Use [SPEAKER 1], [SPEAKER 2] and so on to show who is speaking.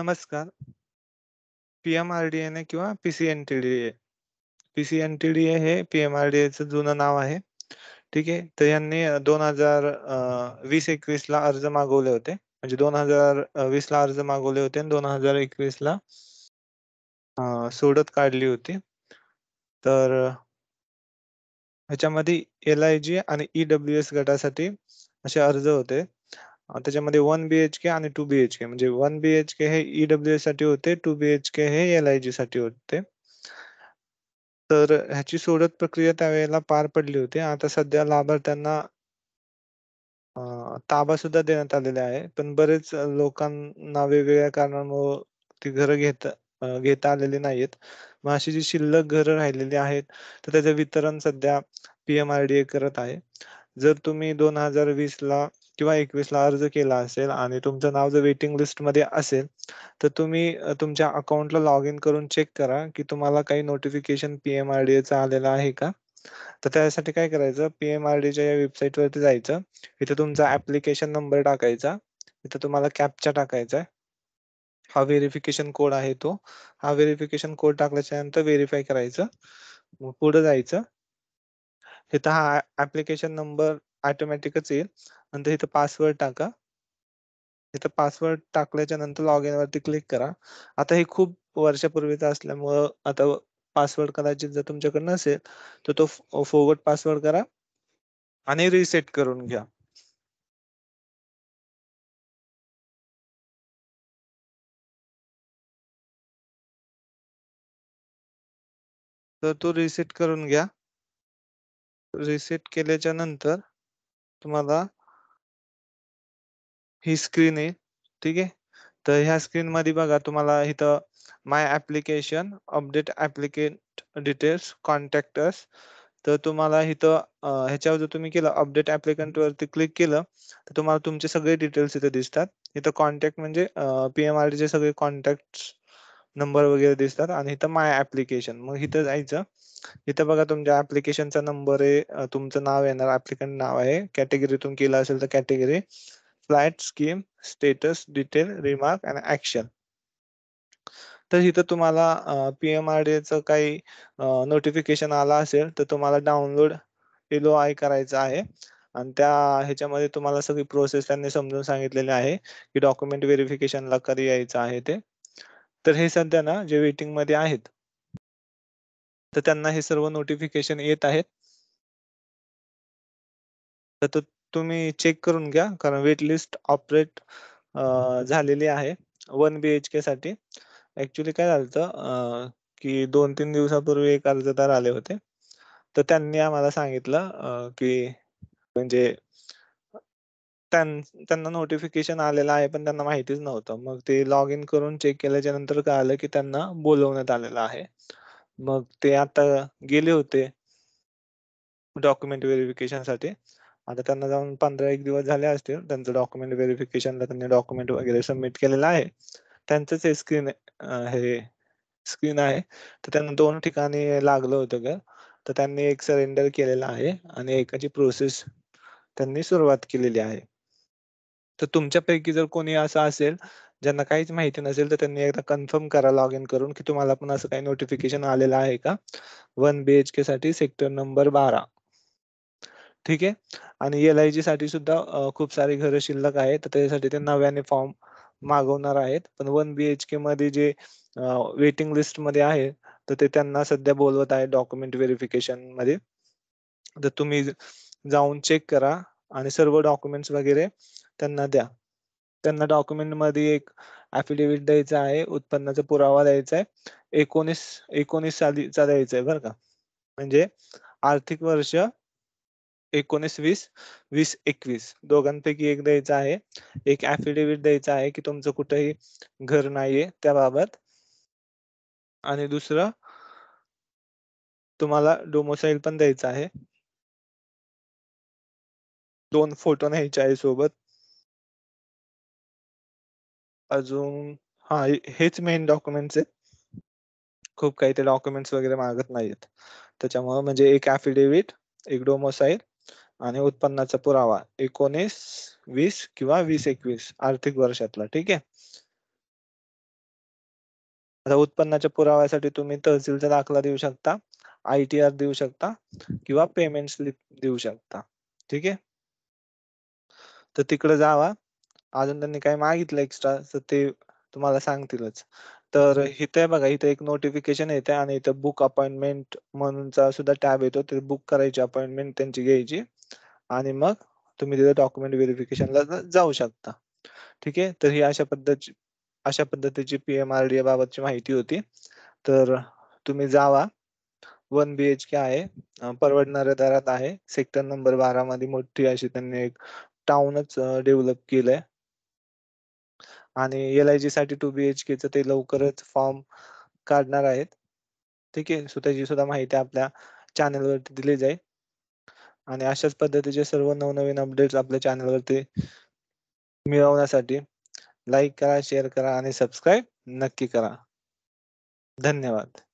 [SPEAKER 1] नमस्कार. P M R D किंवा PCNTDA. P C N हे पी एम आर
[SPEAKER 2] डी जुनं नाव आहे. ठीक आहे. तर यांनी दोन हजार वीस एकवीस ला अर्ज मागवले होते. म्हणजे दोन वीस ला अर्ज मागवले होते आणि एकवीस ला सोडत काढली होती. तर ह्याच्यामध्ये एल-आय-जी आणि ई-डब्ल्यू-एस गटासाठी असे अर्ज होते. त्याच्यामध्ये वन बीएचके आणि टू बीएचके म्हणजे वन बीएचके हे ईडब्ल्यू e साठी होते टू बीएचके हे एल आय जी साठी होते तर ह्याची सोडत प्रक्रिया त्यावेळेला पार पडली होती आता सध्या लाभार्थ्यांना ताबा सुद्धा देण्यात आलेला आहे पण बरेच लोकांना वेगवेगळ्या कारणामुळे ती घर घेत घेता आलेली नाहीत मग अशी जी शिल्लक घरं राहिलेली आहेत तर त्याचं वितरण सध्या पीएमआरडीए करत आहे जर तुम्ही दोन हजार वीस ला किंवा एकवीसला अर्ज केला असेल आणि तुमचं नाव जर वेटिंग लिस्ट मध्ये असेल तर तुम्ही तुमच्या अकाउंटला लॉग इन करून चेक करा की तुम्हाला काही notification P M R D आलेलं आहे का तर त्यासाठी काय करायचं पीएमआरडीच्या एम आर डीच्या या जायचं इथे तुमचा ऍप्लिकेशन नंबर टाकायचा इथे तुम्हाला कॅपचा टाकायचा हा व्हेरिफिकेशन कोड आहे तो हा व्हेरिफिकेशन कोड टाकल्याच्या नंतर व्हेरीफाय करायचं पुढे जायचं इथं हा ऍप्लिकेशन नंबर ऑटोमॅटिकच येईल नंतर इथं पासवर्ड टाका इथं पासवर्ड टाकल्याच्या नंतर लॉग इन वरती क्लिक करा आता हे खूप वर्षापूर्वीचं असल्यामुळं आता पासवर्ड कदाचित जर तुमच्याकडे नसेल तर तो,
[SPEAKER 1] तो पासवर्ड करा आणि रिसेट करून घ्या तर तो रिसेट करून घ्या रिसेट केल्याच्या नंतर तुम्हाला
[SPEAKER 2] ही स्क्रीन आहे ठीक आहे तर ह्या स्क्रीन मध्ये बघा तुम्हाला इथं my application update applicant details contractors तर तुम्हाला इथं ह्याच्यावर जर तुम्ही केलं अपडेट ऍप्लिकंट वरती क्लिक केलं तर तुम्हाला तुमचे सगळे डिटेल्स इथे दिसतात इथं कॉन्टॅक्ट म्हणजे चे सगळे कॉन्टॅक्ट नंबर वगैरे दिसतात आणि इथं माय ऍप्लिकेशन मग इथं जायचं इथं बघा तुमच्या ऍप्लिकेशनचा नंबर आहे तुमचं नाव येणार ऍप्लिकेंट नाव आहे कॅटेगरीतून केलं असेल तर category flat scheme status detail remark and action तर इथं तुम्हाला च काही नोटिफिकेशन आला असेल तर तुम्हाला डाउनलोड एलो आय करायचं आहे आणि त्या ह्याच्यामध्ये तुम्हाला सगळी प्रोसेस त्यांनी समजून सांगितलेली आहे की डॉक्युमेंट व्हेरिफिकेशनला कधी यायचं आहे ते तर हे सध्या ना जे वेटिंग मध्ये आहेत तर त्यांना हे सर्व नोटिफिकेशन येत आहेत तर तुम्ही चेक करून घ्या कारण वेट लिस्ट ऑपरेट झालेली आहे वन बी एच के साठी ऍक्च्युली काय झालं की दोन तीन दिवसापूर्वी एक अर्जदार आले होते तर त्यांनी आम्हाला सांगितलं की म्हणजे त्यांना नोटिफिकेशन आलेलं आहे पण त्यांना माहितीच नव्हतं मग ते लॉग इन करून चेक केल्याच्या नंतर कळालं की त्यांना बोलवण्यात आलेलं आहे मग ते आता गेले होते डॉक्युमेंट व्हेरिफिकेशन साठी आता त्यांना जाऊन पंधरा एक दिवस झाले असतील त्यांचं डॉक्युमेंट व्हेरिफिकेशनला त्यांनी डॉक्युमेंट वगैरे सबमिट केलेलं आहे त्यांचंच हे स्क्रीन हे स्क्रीन आहे तर त्यांना दोन ठिकाणी लागलं होतं ग तर त्यांनी एक सरेंडर केलेला आहे आणि एकाची प्रोसेस त्यांनी सुरुवात केलेली आहे तर तुमच्यापैकी जर कोणी असं असेल ज्यांना काहीच माहिती नसेल तर त्यांनी एकदा कन्फर्म करा लॉग इन करून की तुम्हाला पण असं काही नोटिफिकेशन आलेलं आहे का वन बी के साठी सेक्टर नंबर बारा ठीक आहे आणि एल आय जी साठी सुद्धा खूप सारे घर शिल्लक आहेत तर त्याच्यासाठी ते नव्याने फॉर्म मागवणार आहेत पण वन बी एच के मध्ये जे वेटिंग लिस्ट मध्ये आहे तर ते त्यांना सध्या बोलवत आहे डॉक्युमेंट व्हेरिफिकेशन मध्ये तर तुम्ही जाऊन चेक करा आणि सर्व डॉक्युमेंट्स वगैरे त्यांना द्या त्यांना डॉक्युमेंट मध्ये एक अफिडेव्हिट द्यायचा आहे उत्पन्नाचा पुरावा द्यायचा आहे एकोणीस एकोणीस सालीचा द्यायचा आहे बरं का म्हणजे आर्थिक वर्ष एकोणीस वीस वीस एकवीस दोघांपैकी एक द्यायचा आहे एक ऍफिडेव्हिट द्यायचा आहे की तुमचं कुठेही घर नाहीये त्याबाबत
[SPEAKER 1] आणि दुसरं तुम्हाला डोमोसाईल पण द्यायचा आहे दोन फोटो न्यायचे आहे सोबत अजून हा हेच मेन डॉक्युमेंट्स
[SPEAKER 2] आहेत खूप काही ते डॉक्युमेंट्स वगैरे मागत नाहीत त्याच्यामुळे म्हणजे एक ऍफिडेव्हिट एक डोमोसाईल आणि उत्पन्नाचा पुरावा एकोणीस वीस किंवा वीस एकवीस आर्थिक वर्षातला ठीक आहे आता उत्पन्नाच्या पुराव्यासाठी तुम्ही तहसीलचा दाखला देऊ शकता आय टी आर देऊ शकता किंवा पेमेंट स्लिप देऊ शकता ठीक आहे तर तिकडे जावा अजून त्यांनी काय मागितलं एक्स्ट्रा तर ते तुम्हाला सांगतीलच तर इथे बघा इथे एक नोटिफिकेशन येते आणि इथे बुक अपॉइंटमेंट म्हणूनचा सुद्धा टॅब येतो ते बुक करायची अपॉइंटमेंट त्यांची घ्यायची आणि मग तुम्ही तिथे डॉक्युमेंट व्हेरिफिकेशनला जाऊ शकता ठीक आहे तर ही अशा पद्धती अशा पद्धतीची पी एम आर डी बाबतची माहिती होती तर तुम्ही जावा वन बी एच के आहे परवडणाऱ्या दरात आहे सेक्टर नंबर बारा मध्ये मोठी अशी त्यांनी एक टाउनच डेव्हलप केलंय आणि एल आय जी साठी टू बी एच के ते लवकरच फॉर्म काढणार आहेत ठीक आहे सो त्याची सुद्धा माहिती आपल्या चॅनेलवरती दिली जाईल आणि अशाच पद्धतीचे सर्व नवनवीन अपडेट्स आपल्या चॅनलवरती
[SPEAKER 1] मिळवण्यासाठी लाईक करा शेअर करा आणि सबस्क्राईब नक्की करा धन्यवाद